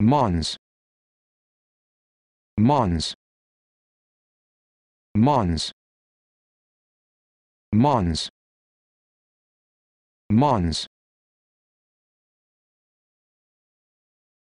Mons. Mons. Mons. Mons. Mons.